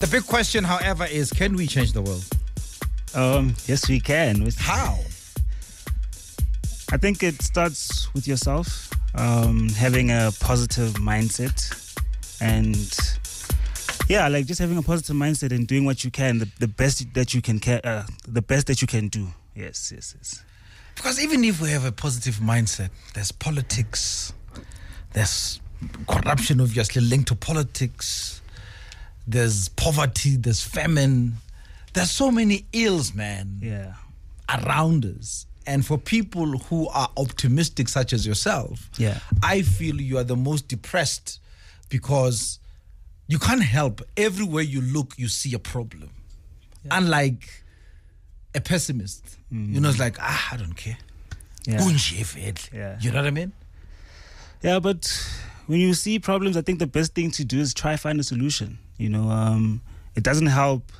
The big question, however, is can we change the world? Um, yes, we can. How? I think it starts with yourself, um, having a positive mindset, and yeah, like just having a positive mindset and doing what you can, the, the best that you can, uh, the best that you can do. Yes, yes, yes. Because even if we have a positive mindset, there's politics, there's corruption obviously linked to politics there's poverty, there's famine, there's so many ills, man. Yeah. Around us. And for people who are optimistic, such as yourself, yeah, I feel you are the most depressed because you can't help. Everywhere you look, you see a problem. Yeah. Unlike a pessimist, mm. you know, it's mm-hmm. like, ah, I don't care. Yeah. yeah. You know what I mean? Yeah, but when you see problems, I think the best thing to do is try find a solution. You know, um, it doesn't help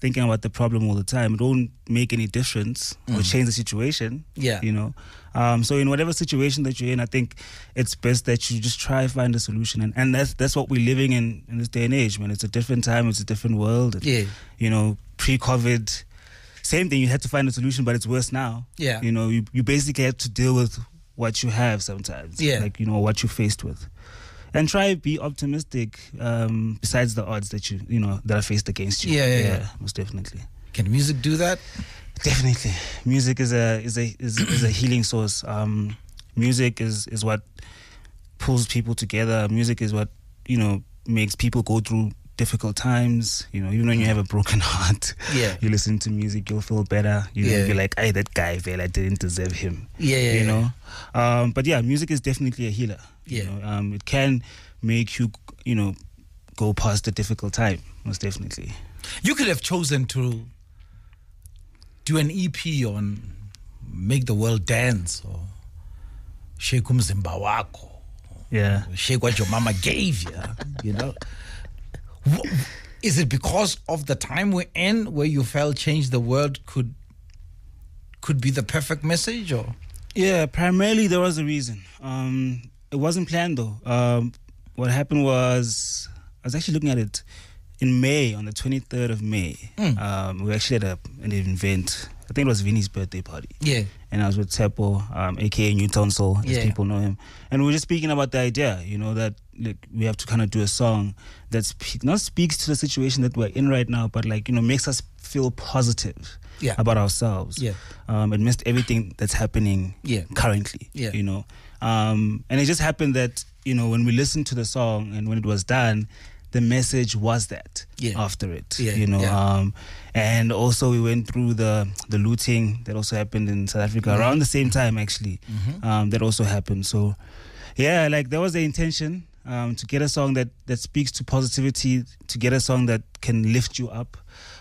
thinking about the problem all the time. It won't make any difference mm. or change the situation. Yeah. You know, um, so in whatever situation that you're in, I think it's best that you just try find a solution. And, and that's that's what we're living in in this day and age, man. It's a different time. It's a different world. And, yeah. You know, pre-COVID, same thing. You had to find a solution, but it's worse now. Yeah. You know, you, you basically have to deal with what you have sometimes. Yeah. Like, you know, what you're faced with and try be optimistic um, besides the odds that you you know that are faced against you. Yeah, yeah, yeah, yeah. most definitely. Can music do that? Definitely, music is a is a is, is a healing source. Um, music is is what pulls people together. Music is what you know makes people go through difficult times, you know, even when you have a broken heart, yeah. you listen to music, you'll feel better. You yeah. be like, hey, that guy, well, I didn't deserve him. Yeah, yeah you know. Yeah. Um, but yeah, music is definitely a healer. Yeah, you know? um, it can make you, you know, go past the difficult time, most definitely. You could have chosen to do an EP on make the world dance or shake umzimba wako. Yeah. Shake what your mama gave you, you know. Is it because of the time we're in where you felt change the world could could be the perfect message or? Yeah, primarily there was a reason. Um, it wasn't planned though. Um, what happened was I was actually looking at it in May on the 23rd of May. Mm. Um, we actually had a, an event I think it was Vinny's birthday party. Yeah. And I was with Teppo, um, aka Newton Tonsil, as yeah. people know him. And we were just speaking about the idea, you know, that like we have to kind of do a song that not speaks to the situation that we're in right now, but like you know makes us feel positive yeah. about ourselves. Yeah. Um, amidst everything that's happening yeah. currently. Yeah. You know. Um, and it just happened that you know when we listened to the song and when it was done, the message was that yeah. after it, yeah, you know. Yeah. Um, and also we went through the the looting that also happened in South Africa around the same time, actually. Mm-hmm. Um, that also happened. So, yeah, like that was the intention um, to get a song that that speaks to positivity, to get a song that can lift you up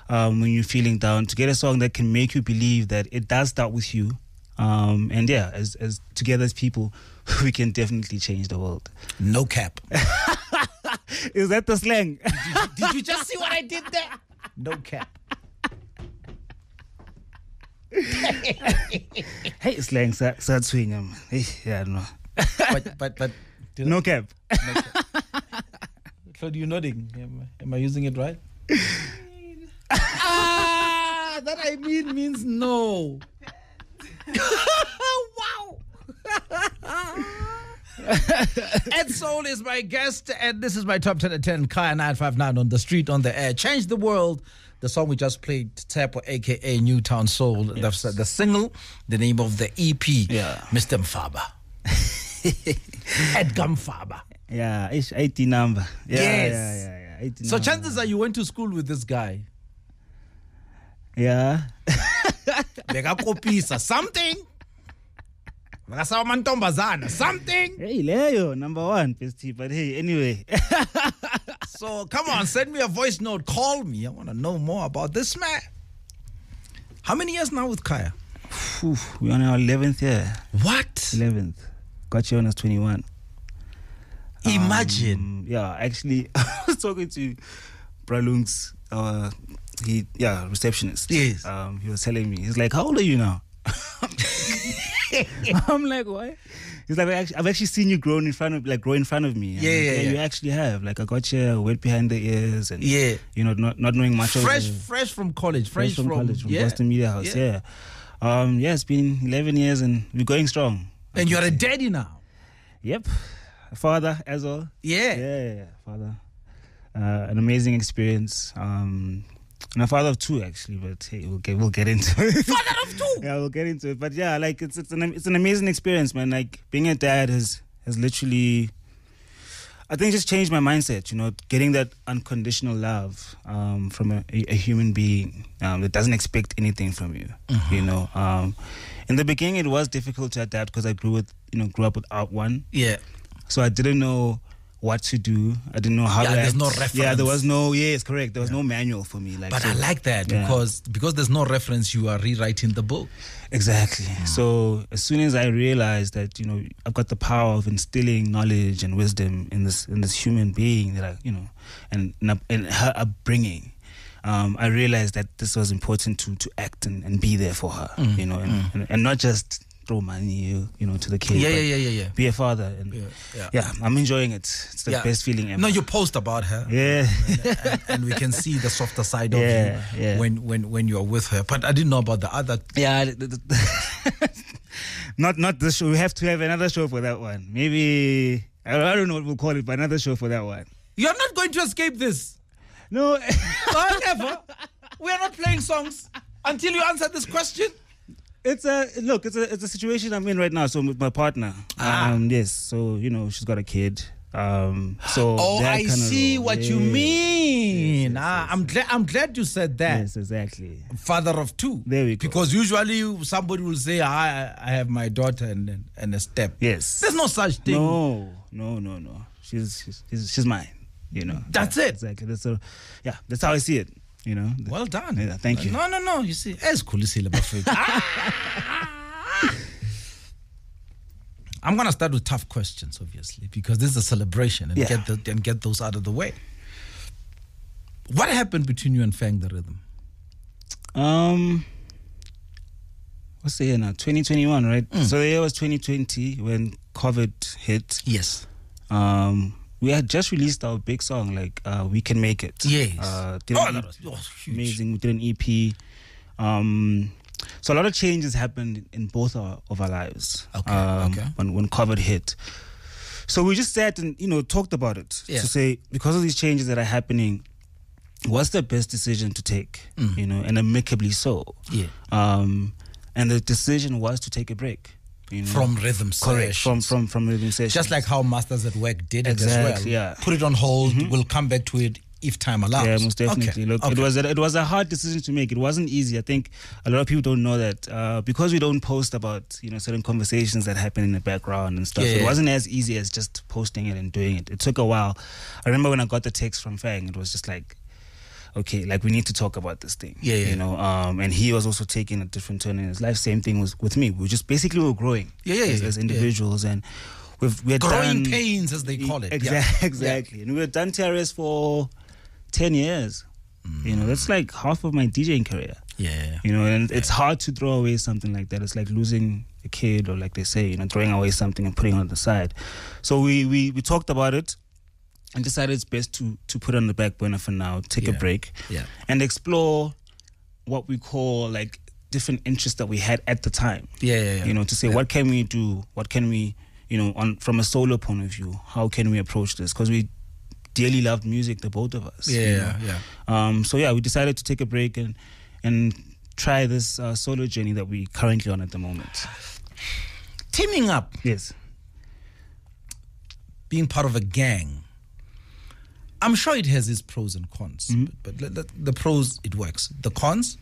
um, when you're feeling down, to get a song that can make you believe that it does start with you. Um, and yeah, as, as together as people, we can definitely change the world. No cap. Is that the slang? Did you, did you just see what I did there? No cap. hey, slang sa sa tshwenya yeah, no. But but but no cap. No cap. Claude, you nodding. Am, am I using it right? ah, that I mean means no. wow. Ed Soul is my guest, and this is my top 10 at 10, Kaya 959 on the street, on the air. Change the world. The song we just played, Tepo, aka Newtown Soul, yes. the, the single, the name of the EP, yeah. Mr. Mfaba. Edgar Mfaba. Yeah, it's 80 number. Yeah, yes. Yeah, yeah, yeah, 80 so number. chances are you went to school with this guy. Yeah. or Something ngasawamantombazana something hey leyo number one bestie but hey anyway so come on send me a voice note call me i want to know more about this man how many years now with kaya we're on our 11th year what 11th got you on us 21 imagine um, yeah actually i was talking to pralungs uh, he yeah receptionist yes um he was telling me he's like how old are you now I'm like, why? He's like, I've actually seen you grow in front of, like, grow in front of me. Yeah, like, yeah, yeah, You actually have. Like, I got you wet behind the ears, and yeah, you know, not not knowing much. Fresh, of, fresh from college, fresh, fresh from, from, college, from yeah. Boston Media House. Yeah. yeah, um, yeah. It's been 11 years, and we're going strong. And you're a daddy now. Yep, father as well. Yeah, yeah, yeah father. Uh, an amazing experience. Um, my a father of two actually, but hey, we'll get we'll get into it. Father of two. yeah, we'll get into it. But yeah, like it's it's an it's an amazing experience, man. Like being a dad has has literally, I think, just changed my mindset. You know, getting that unconditional love um, from a, a, human being um, that doesn't expect anything from you. Mm-hmm. You know, um, in the beginning it was difficult to adapt because I grew with you know grew up without one. Yeah. So I didn't know what to do. I didn't know how. Yeah, to there's act. no reference. Yeah, there was no. Yes, correct. There was yeah. no manual for me. Like, but so, I like that yeah. because because there's no reference. You are rewriting the book. Exactly. So as soon as I realized that you know I've got the power of instilling knowledge and wisdom in this in this human being that I you know and and her upbringing. Um, I realized that this was important to to act and, and be there for her, mm. you know, and, mm. and, and not just throw money, you know, to the kid. Yeah, yeah, yeah, yeah, Be a father, and yeah, yeah. I'm enjoying it. It's the best feeling ever. No, you post about her. Yeah, and, we can see the softer side of you when when when you're with her. But I didn't know about the other. Yeah. Not not this show. We have to have another show for that one. Maybe I don't know what we'll call it, but another show for that one. You're not going to escape this. No, no We are not playing songs until you answer this question. It's a look. It's a it's a situation I'm in right now. So I'm with my partner. Ah. Um, yes. So you know she's got a kid. Um, so oh, I see what you mean. Yes, yes, ah, I'm glad. I'm glad you said that. Yes, exactly. Father of two. There we go. Because usually somebody will say, "I, I have my daughter and and a step." Yes. There's no such thing. No, no, no, no. She's she's she's mine. You know. That's yeah, it. Exactly. That's a, yeah. That's how I see it you know the, well done yeah, thank you no no no you see ezikhulisile bafethu ah! I'm going to start with tough questions, obviously, because this is a celebration and, yeah. get the, and get those out of the way. What happened between you and Fang the Rhythm? Um, what's the year now? 2021, right? Mm. So the year was 2020 when COVID hit. Yes. Um, we had just released our big song, like uh, "We Can Make It." Yes. Uh, oh, EP, was, oh, amazing. We did an EP. Um, so a lot of changes happened in both our, of our lives. Okay. Um, okay. When when COVID hit, so we just sat and you know talked about it yeah. to say because of these changes that are happening, what's the best decision to take? Mm. You know, and amicably so. Yeah. Um, and the decision was to take a break you know, from rhythm correct from from from rhythm sessions. Just like how Masters at Work did it exactly, as well. Yeah. Put it on hold. Mm-hmm. We'll come back to it if time allows. Yeah, most definitely. Okay. Look, okay. it was a, it was a hard decision to make. It wasn't easy. I think a lot of people don't know that uh, because we don't post about you know certain conversations that happen in the background and stuff. Yeah, yeah. It wasn't as easy as just posting it and doing it. It took a while. I remember when I got the text from Fang, it was just like okay, like we need to talk about this thing. Yeah, yeah. You know, um, and he was also taking a different turn in his life. Same thing was with me. We just basically were growing. Yeah, yeah, as, yeah, as individuals and. We've, we're growing done, pains, as they call it. Exactly, exactly. And we were done TRS for ten years. Mm. You know, that's like half of my DJing career. Yeah. You know, and it's hard to throw away something like that. It's like losing a kid or like they say, you know, throwing away something and putting it on the side. So we we, we talked about it and decided it's best to to put on the back burner for now, take yeah. a break, yeah. and explore what we call like different interests that we had at the time. Yeah, yeah, yeah. you know, to say what can we do, what can we, you know, on from a solo point of view, how can we approach this? Because we dearly loved music, the both of us. Yeah, yeah. Um, so yeah, we decided to take a break and and try this uh, solo journey that we currently on at the moment. Teaming up. Yes. Being part of a gang I'm sure it has its pros and cons, mm-hmm. but, but the, the pros it works. The cons,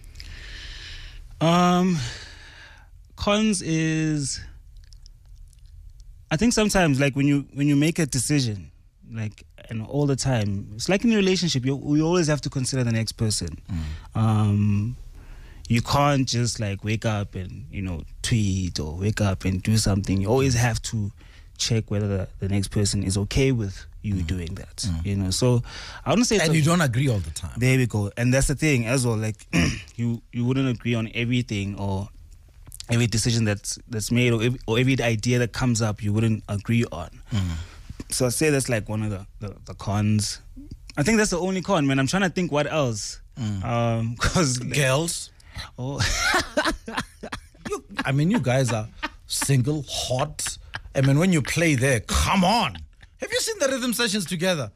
um, cons is, I think sometimes like when you when you make a decision, like and all the time, it's like in a relationship. You we always have to consider the next person. Mm. Um, you can't just like wake up and you know tweet or wake up and do something. You always have to check whether the, the next person is okay with you mm. doing that. Mm. You know, so I wouldn't say. And you a, don't agree all the time. There we go, and that's the thing as well. Like you, you wouldn't agree on everything or every decision that's that's made or every, or every idea that comes up, you wouldn't agree on. Mm. So I say that's like one of the, the, the cons. I think that's the only con, man. I'm trying to think what else. Mm. Um, cause girls. Oh. you, I mean, you guys are single, hot. I mean, when you play there, come on. Have you seen the rhythm sessions together?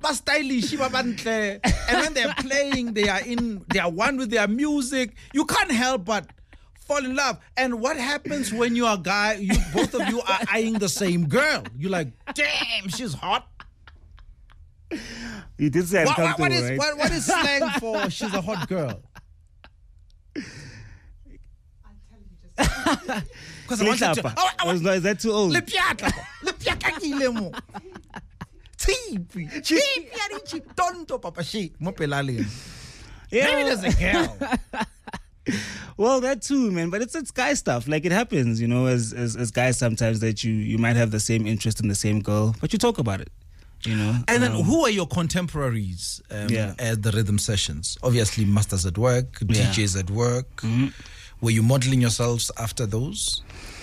But stylish, and when they're playing, they are in, they are one with their music. You can't help but fall in love. And what happens when you are guy, you both of you are eyeing the same girl? You're like, damn, she's hot. You did say what, what, what, right? what, what is slang for she's a hot girl? Because I wanted to. Oh, I was, no, is that too old? Lepiaka. Lepiaka ilemo. Tipi. Tipi arichi tonto papa she. Mopelaleni. Yeah. Maybe there's a girl. well, that too, man. But it's it's guy stuff. Like it happens, you know, as, as as guys sometimes that you you might have the same interest in the same girl, but you talk about it. You know, and um, then who are your contemporaries um, yeah. at the rhythm sessions? Obviously, masters at work, DJs yeah. at work. Mm-hmm. Were you modeling yourselves after those,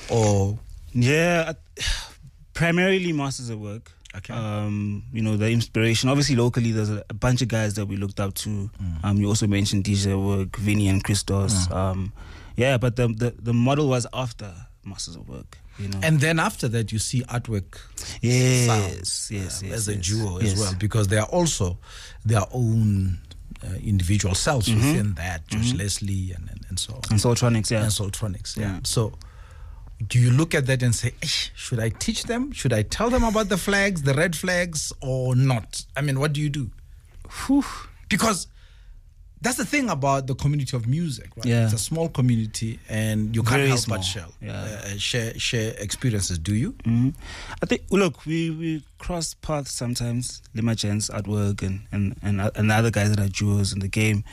or? Yeah, primarily masters of work. Okay. Um, you know, the inspiration. Obviously, locally, there's a, bunch of guys that we looked up to. Mm. Um, you also mentioned DJ Work, Vinny, and Christos. Mm. Um, yeah, but the, the, the model was after Masters of Work. You know. And then after that, you see artwork. Yes, sounds, yes, um, yes, as yes, a duo yes. as well, because they are also their own uh, individual cells mm-hmm. within that, George mm-hmm. Leslie and, and, and so on. And Soltronics, yeah. And Soltronics, yeah. yeah. Mm. So do you look at that and say, should I teach them? Should I tell them about the flags, the red flags, or not? I mean, what do you do? Whew. Because that's the thing about the community of music, right? Yeah. It's a small community, and you can't Very help small. but share, yeah. Uh, uh, share share experiences. Do you? Mm-hmm. I think. Look, we we cross paths sometimes. Lima Jens at work, and and and, and other guys that are jewels in the game.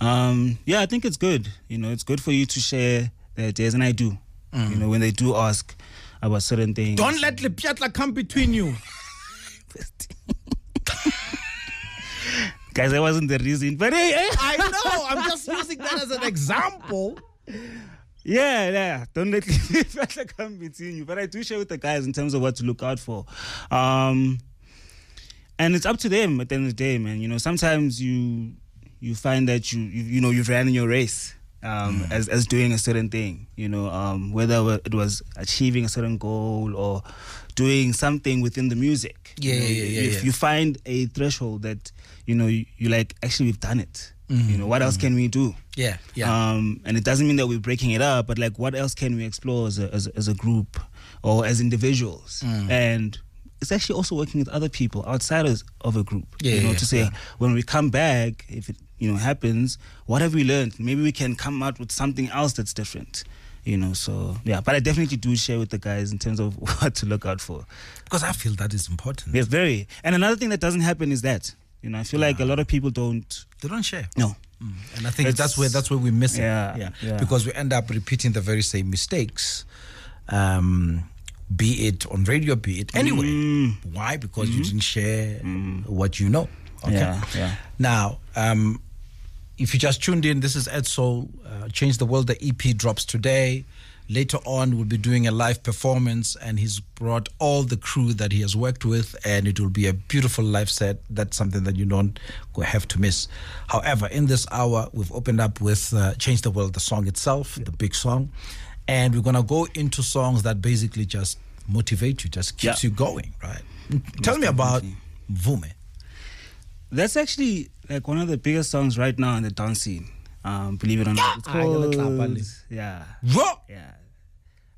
Um, yeah, I think it's good. You know, it's good for you to share their ideas, and I do. Mm. You know, when they do ask about certain things, don't let Lepiatla come between you. Guys, I wasn't the reason. But hey, hey. I know. I'm just using that as an example. Yeah, yeah. Don't let me feel like I'm beating you. But I do share with the guys in terms of what to look out for. Um, and it's up to them at the end of the day, man. You know, sometimes you you find that you you, you know you've ran in your race um, mm. as as doing a certain thing. You know, um, whether it was achieving a certain goal or doing something within the music. Yeah, you know, yeah, yeah. If yeah. you find a threshold that you know, you, you like actually we've done it. Mm-hmm. You know, what else mm-hmm. can we do? Yeah, yeah. Um, and it doesn't mean that we're breaking it up, but like, what else can we explore as a, as, as a group or as individuals? Mm. And it's actually also working with other people outside of a group. Yeah, you know, yeah, to say yeah. when we come back, if it you know happens, what have we learned? Maybe we can come out with something else that's different you know so yeah but i definitely do share with the guys in terms of what to look out for because i feel that is important Yes, very and another thing that doesn't happen is that you know, I feel yeah. like a lot of people don't. They don't share. No. Mm. And I think it's, that's where that's where we miss yeah, it. Yeah. yeah. Because we end up repeating the very same mistakes. Um, be it on radio, be it anyway. Mm. Why? Because mm-hmm. you mm. didn't share mm. what you know. Okay. Yeah, yeah. Now, um, if you just tuned in, this is Ed Soul. Uh, Change the World. The EP drops today later on we'll be doing a live performance and he's brought all the crew that he has worked with and it will be a beautiful live set that's something that you don't have to miss however in this hour we've opened up with uh, change the world the song itself yeah. the big song and we're going to go into songs that basically just motivate you just keeps yeah. you going right Most tell me about vume that's actually like one of the biggest songs right now in the dance scene um, believe it or not, it's called. Yeah. Yeah.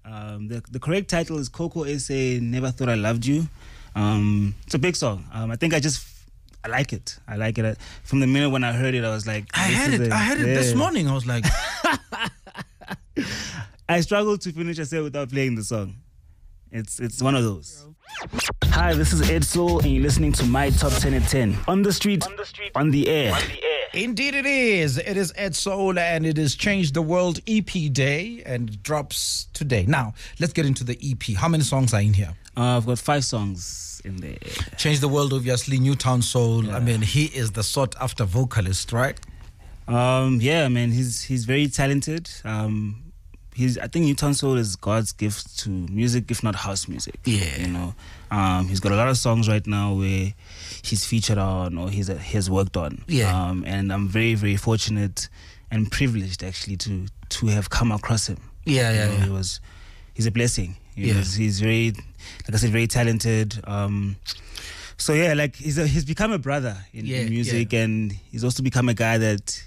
Um, the, the correct title is Coco Essay Never Thought I Loved You. Um, it's a big song. Um, I think I just I like it. I like it. I, from the minute when I heard it, I was like, I had it. A, I had it yeah. this morning. I was like, I struggled to finish a set without playing the song. It's it's one of those. Hi, this is Ed Soul, and you're listening to my top ten at ten on the street, on the, street, on the air. On the air. Indeed, it is. It is Ed Soul and it is Change the World EP Day and drops today. Now, let's get into the EP. How many songs are in here? Uh, I've got five songs in there. Change the World, obviously, Newtown Soul. Yeah. I mean, he is the sought after vocalist, right? Um, yeah, mean, he's he's very talented. Um, he's I think Utensil is God's gift to music, if not house music. Yeah, you know, um, he's got a lot of songs right now where he's featured on or he's he's worked on. Yeah, um, and I'm very very fortunate and privileged actually to to have come across him. Yeah, yeah, you know, yeah. he was he's a blessing. He yeah. Was, he's very like I said, very talented. Um, so yeah, like he's a, he's become a brother in, yeah, in music, yeah. and he's also become a guy that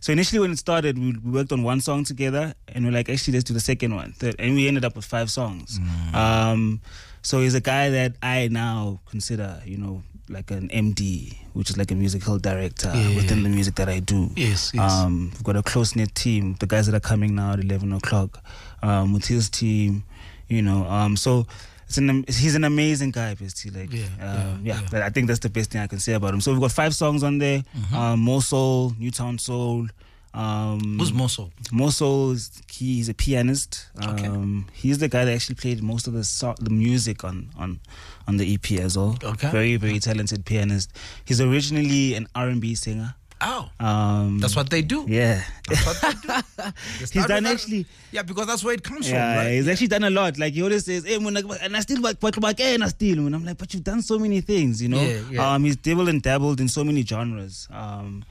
so initially, when it started, we, we worked on one song together, and we're like, actually, let's do the second one." and we ended up with five songs. Mm. Um, so he's a guy that I now consider, you know, like an MD, which is like a musical director yeah. within the music that I do. Yes, yes. Um, we've got a close knit team. The guys that are coming now at eleven o'clock, um, with his team, you know. Um, so it's an, he's an amazing guy, basically. Like, yeah, um, yeah, yeah. I think that's the best thing I can say about him. So we've got five songs on there: mm-hmm. um, More Soul, Newtown Soul. Um, Who's More Soul? More Soul is he's a pianist. Um, okay. He's the guy that actually played most of the so- the music on, on on the EP as well. Okay. Very very talented pianist. He's originally an R and B singer. Oh, um, that's what they do. Yeah, that's what they do. he's done actually. yeah, because that's where it comes yeah, from. Right? he's actually done a lot. Like he always says, "Hey, and I still work, work, and I still." And I'm like, "But you've done so many things, you know." Yeah, yeah. Um, he's dabbled and dabbled in so many genres. Um,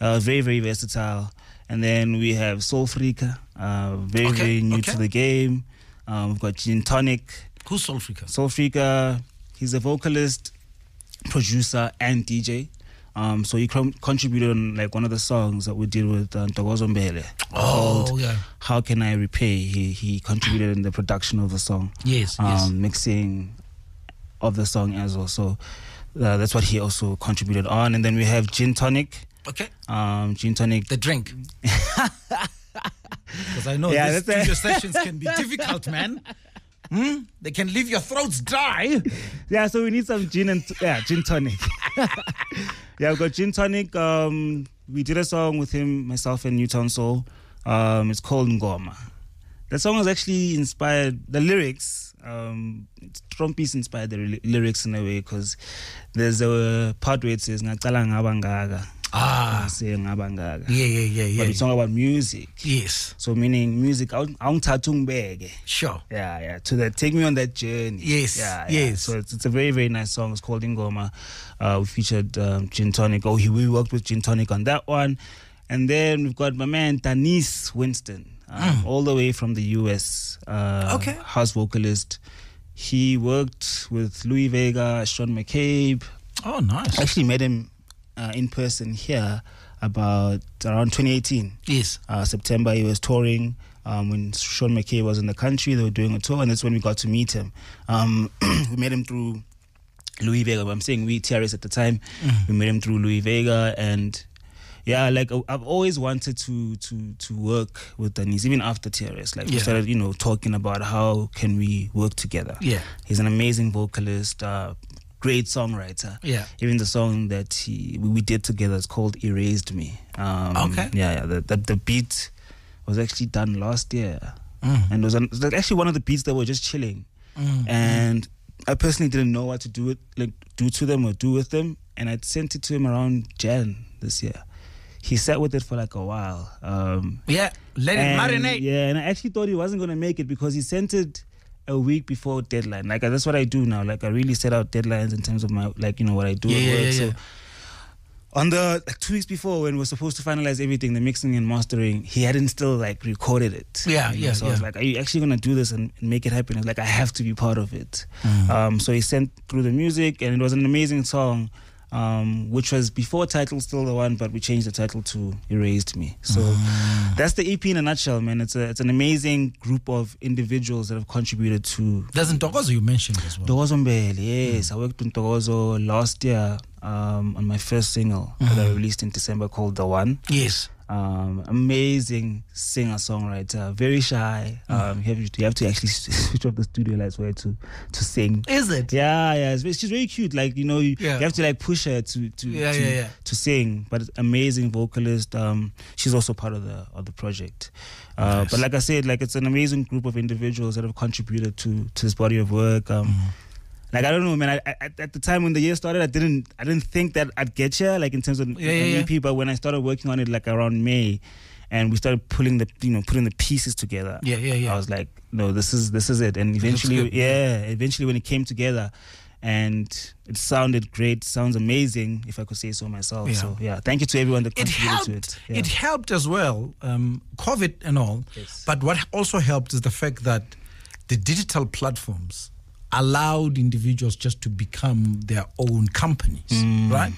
uh, very, very versatile. And then we have Soul Freaker, uh, very, okay, very new okay. to the game. Um, we've got Gin Tonic. Who's Soul Freaker? Soul Freaker, he's a vocalist, producer, and DJ. Um, so he com- contributed on like one of the songs that we did with uh, Ntogozombele. Oh, yeah. How Can I Repay? He, he contributed in the production of the song. Yes, um, yes. Mixing of the song as well. So uh, that's what he also contributed on. And then we have Gin Tonic. Okay. Um, gin Tonic. The drink. Because I know yeah, these studio a- sessions can be difficult, man. Hmm? They can leave your throats dry. Yeah, so we need some gin and t- yeah, gin tonic. yeah, we've got Gin Tonic. Um, we did a song with him, myself, and Newton. Soul. Um, it's called Ngoma. That song was actually inspired, the lyrics, um, Trumpies inspired the lyrics in a way because there's a part where it says, Ngakala ngabangaka ah ngabanga. yeah yeah yeah yeah but it's all about music yes so meaning music awungithatha ungibeke sure yeah yeah to that take me on that journey yes yeah, yeah. yes so it's, it's a very very nice song it's called ingoma uh, we featured um, gin tonic oh he, we worked with gin tonic on that one and then we've got my man Tanis Winston mm. all the way from the US uh, okay house vocalist he worked with Louis Vega Sean McCabe Oh, nice. actually met him uh, in person here about around 2018. Yes. Uh, September, he was touring. Um, when Sean McKay was in the country, they were doing a tour, and that's when we got to meet him. Um, we met him through Louis Vega. I'm saying we, TRS at the time, mm. we met him through Louis Vega, and yeah, like uh, I've always wanted to to to work with Denise, even after TRS. Like yeah. we started, you know, talking about how can we work together. Yeah, he's an amazing vocalist, uh, great songwriter. Yeah. Even the song that he, we did together is called Erased Me. Um, okay. Yeah, yeah the, the, the, beat was actually done last year. Mm. And it was, an, it was, actually one of the beats that were just chilling. Mm. And I personally didn't know what to do with, like do to them or do with them. And i sent it to him around Jan this year. He sat with it for like a while. Um, yeah, let it marinate. Yeah, and I actually thought he wasn't going to make it because he sent it a week before deadline. Like that's what I do now. Like I really set out deadlines in terms of my like you know what I do yeah, at work. Yeah, yeah. So on the like two weeks before when we are supposed to finalize everything, the mixing and mastering, he hadn't still like recorded it. Yeah, you know? yeah. So yeah. I was like, "Are you actually gonna do this and, and make it happen?" I like, "I have to be part of it." Mm. Um, so he sent through the music, and it was an amazing song um, which was before title still the one, but we changed the title to Erased Me. So ah. that's the EP in a nutshell, man. It's a, it's an amazing group of individuals that have contributed to. There's Togozo you mentioned as well. Togozo Mbele, mm. yes. Mm. I worked with Togozo last year um, on my first single mm. that I mm-hmm. released in December called The One. Yes um, amazing singer songwriter, very shy. Hmm. Um, you, have, you have to actually switch off the studio lights for her to to sing. Is it? Yeah, yeah. she's very cute. Like you know, you, yeah. you, have to like push her to to yeah, to, yeah, to sing. But amazing vocalist. Um, she's also part of the of the project. Uh, nice. But like I said, like it's an amazing group of individuals that have contributed to to this body of work. Um, mm-hmm like I don't know, man. I, I, at the time when the year started, I didn't I didn't think that I'd get here, like in terms of yeah, yeah, EP. Yeah. But when I started working on it, like around May, and we started pulling the you know putting the pieces together. Yeah, yeah, yeah. I was like, no, this is this is it. And eventually, yeah, eventually when it came together, and it sounded great, sounds amazing, if I could say so myself. Yeah. So yeah, thank you to everyone that contributed it helped, to it. Yeah. It helped as well, um, COVID and all. Yes. But what also helped is the fact that the digital platforms allowed individuals just to become their own companies, mm. right?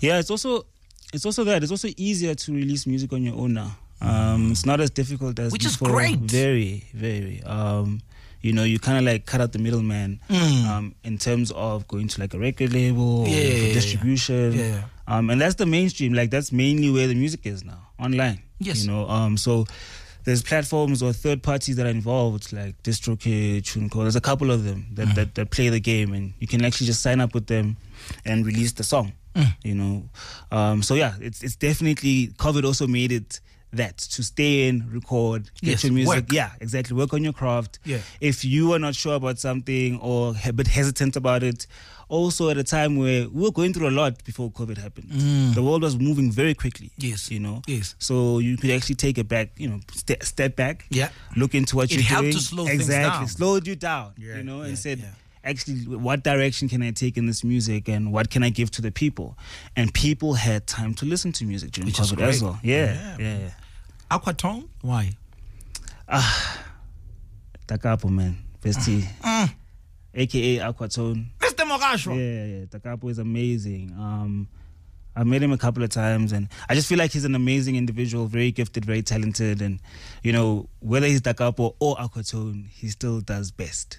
Yeah, it's also it's also that it's also easier to release music on your own now. Um, it's not as difficult as which before. is great. Very, very. Um, you know, you kind of like cut out the middleman mm. um, in terms of going to like a record label, yeah, yeah, distribution, yeah. Um, and that's the mainstream. Like that's mainly where the music is now, online. Yes, you know. Um, so there's platforms or third parties that are involved, like DistroKid, TuneCore. There's a couple of them that, mm. that, that play the game, and you can actually just sign up with them and release the song. Mm. You know, um, so yeah, it's it's definitely COVID also made it that to stay in, record, get yes, your music. Work. Yeah, exactly. Work on your craft. Yeah. If you are not sure about something or a bit hesitant about it, also at a time where we were going through a lot before COVID happened. Mm. The world was moving very quickly. Yes. You know? Yes. So you could actually take it back, you know, st- step back, yeah. look into what it you're doing. It helped to slow Exactly. Things down. Slowed you down, yeah, you know, yeah, and said, yeah. actually, what direction can I take in this music and what can I give to the people? And people had time to listen to music during Which COVID as well. Yeah. Yeah. yeah. Aquatone? Why? Ah, Takapo, man. Festi. Mm. AKA Aquatone. Mr. Morasho. Yeah, yeah, Takapo is amazing. Um, I've met him a couple of times, and I just feel like he's an amazing individual, very gifted, very talented, and you know whether he's Takapo or Aquatone, he still does best.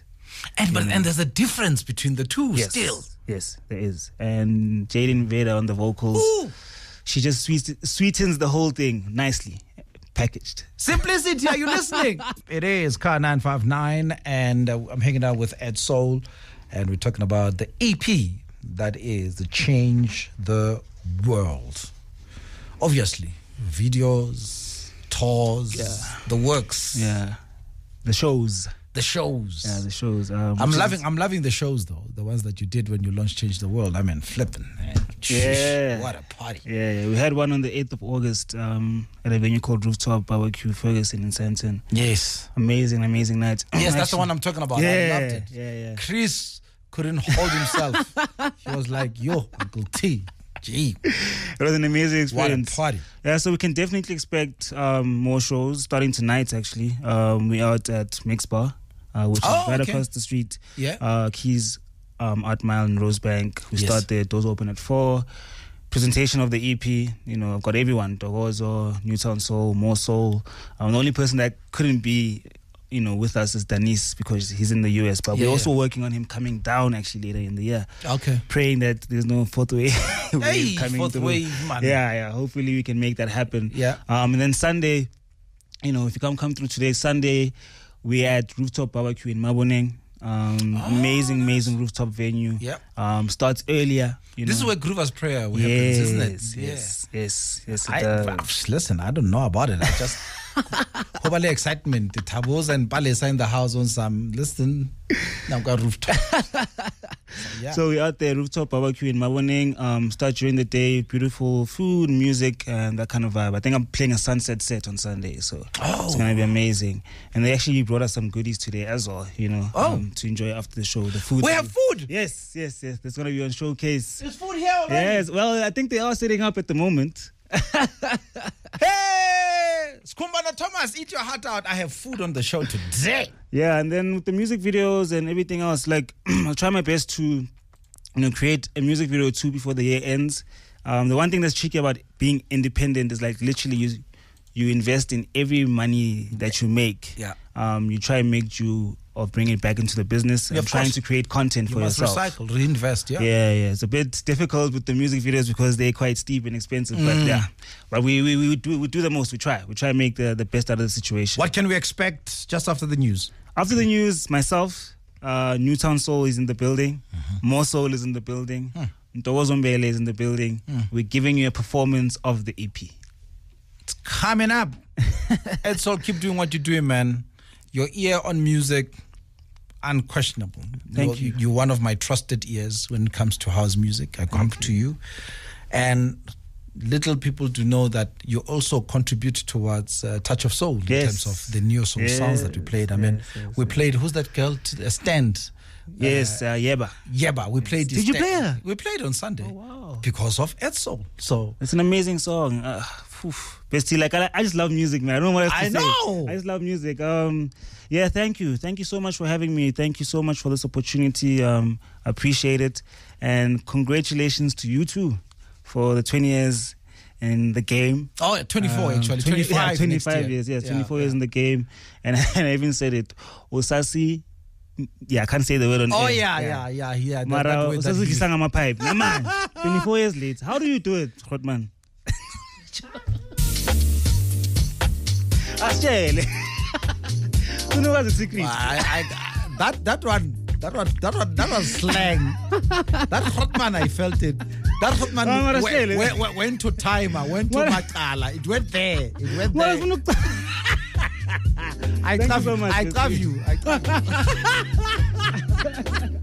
And but, and there's a difference between the two yes. still. Yes, there is. And Jaden Veda on the vocals, Ooh. she just sweet, sweetens the whole thing nicely packaged. Simplicity, are you listening? it is Car 959, and uh, I'm hanging out with Ed Soul, and we're talking about the EP that is the Change the World. Obviously, videos, tours, yeah. the works. Yeah. The shows. The shows. Yeah, the shows. Um, I'm loving. Is... I'm loving the shows though. The ones that you did when you launched Change the World. I mean, flipping. Man. Yeah. What a party. Yeah, yeah, we had one on the 8th of August um, at a venue called Rooftop Barbecue Ferguson in Santon. Yes. Amazing, amazing night. Yes, that's the one I'm talking about. Yeah, Yeah, yeah. Chris couldn't hold himself. he was like, yo, Uncle T. Gee. It was an amazing experience. What a party. Yeah, so we can definitely expect um, more shows starting tonight, actually. Um, we're out at Mix Bar. Uh, which oh, is right okay. across the street. Yeah. Uh, Keys um, Art Mile and Rosebank. We yes. start there. Doors open at four. Presentation of the EP. You know, I've got everyone: Dogozo, Newtown Soul, More Soul. I'm um, the only person that couldn't be, you know, with us is Denise because he's in the US. But yeah, we're yeah. also working on him coming down actually later in the year. Okay. Praying that there's no fourth wave hey, coming fourth through. Wave, man. Yeah, yeah. Hopefully we can make that happen. Yeah. Um, and then Sunday, you know, if you come come through today, Sunday, we're at Rooftop Barbecue in Maboneng. Um, oh, amazing, ah, amazing rooftop venue. Yeah. Um, starts earlier. You know. This is where Groover's Prayer happens, yes, isn't it? Yes, yeah. yes, yes. yes I, does. listen, I don't know about it. I just Hopefully excitement. Taboos and Palesa in the house on some listen. Now got rooftop. so, yeah. so we're at the rooftop barbecue in Mawoning. Um, start during the day, beautiful food, music, and that kind of vibe. I think I'm playing a sunset set on Sunday, so oh. it's gonna be oh. amazing. And they actually brought us some goodies today as well, you know, oh. um, to enjoy after the show. The food. We have food. Yes, yes, yes. There's gonna be on showcase. There's food here already. Yes. Well, I think they are setting up at the moment. hey. Skumbano Thomas, eat your heart out. I have food on the show today. Yeah, and then with the music videos and everything else, like I'll try my best to, you know, create a music video too before the year ends. Um, the one thing that's tricky about being independent is like literally you you invest in every money that you make. Yeah. Um, you try and make you of bringing it back into the business yeah, and trying to create content you for must yourself. Recycle, reinvest, yeah. Yeah, yeah. It's a bit difficult with the music videos because they're quite steep and expensive. Mm. But yeah. But we, we, we do we do the most. We try. We try to make the, the best out of the situation. What can we expect just after the news? After the news, myself, uh, Newtown Soul is in the building. Mm-hmm. More Soul is in the building. Mm. Ntowozombele is in the building. Mm. We're giving you a performance of the EP. It's coming up. Soul, keep doing what you're doing, man. Your ear on music, unquestionable. Thank you're, you. You're one of my trusted ears when it comes to house music. I come to you. And little people do know that you also contribute towards uh, Touch of Soul yes. in terms of the new soul yes. sounds that we played. I yes, mean, we played, who's that girl? uh, Stand. Uh, yes, uh, Yeba. Yeba. We played. Did you play her? We played on Sunday. Oh, wow. Because of Ed Soul. So it's an amazing song. Uh, Bestie, like I, I, just love music, man. I don't know what else to I say. know. I just love music. Um, yeah, thank you, thank you so much for having me. Thank you so much for this opportunity. Um, appreciate it, and congratulations to you too for the 20 years in the game. Oh, 24 um, actually, 25, yeah, 25 years, year. yeah, 24 yeah. years in the game, and, and I even said it, Osasi yeah, I can't say the word on Oh air. yeah, yeah, yeah, yeah. Mara, usazi my pipe. Naman, 24 years late. How do you do it, Hotman? Ashele. Kunokazi secret. That that one that one that one that was slang. that hot man I felt it. That hot man went, went, went, went to timer, went to Makala. It went there. It went there. I Thank love you. So much, I love you. I love you.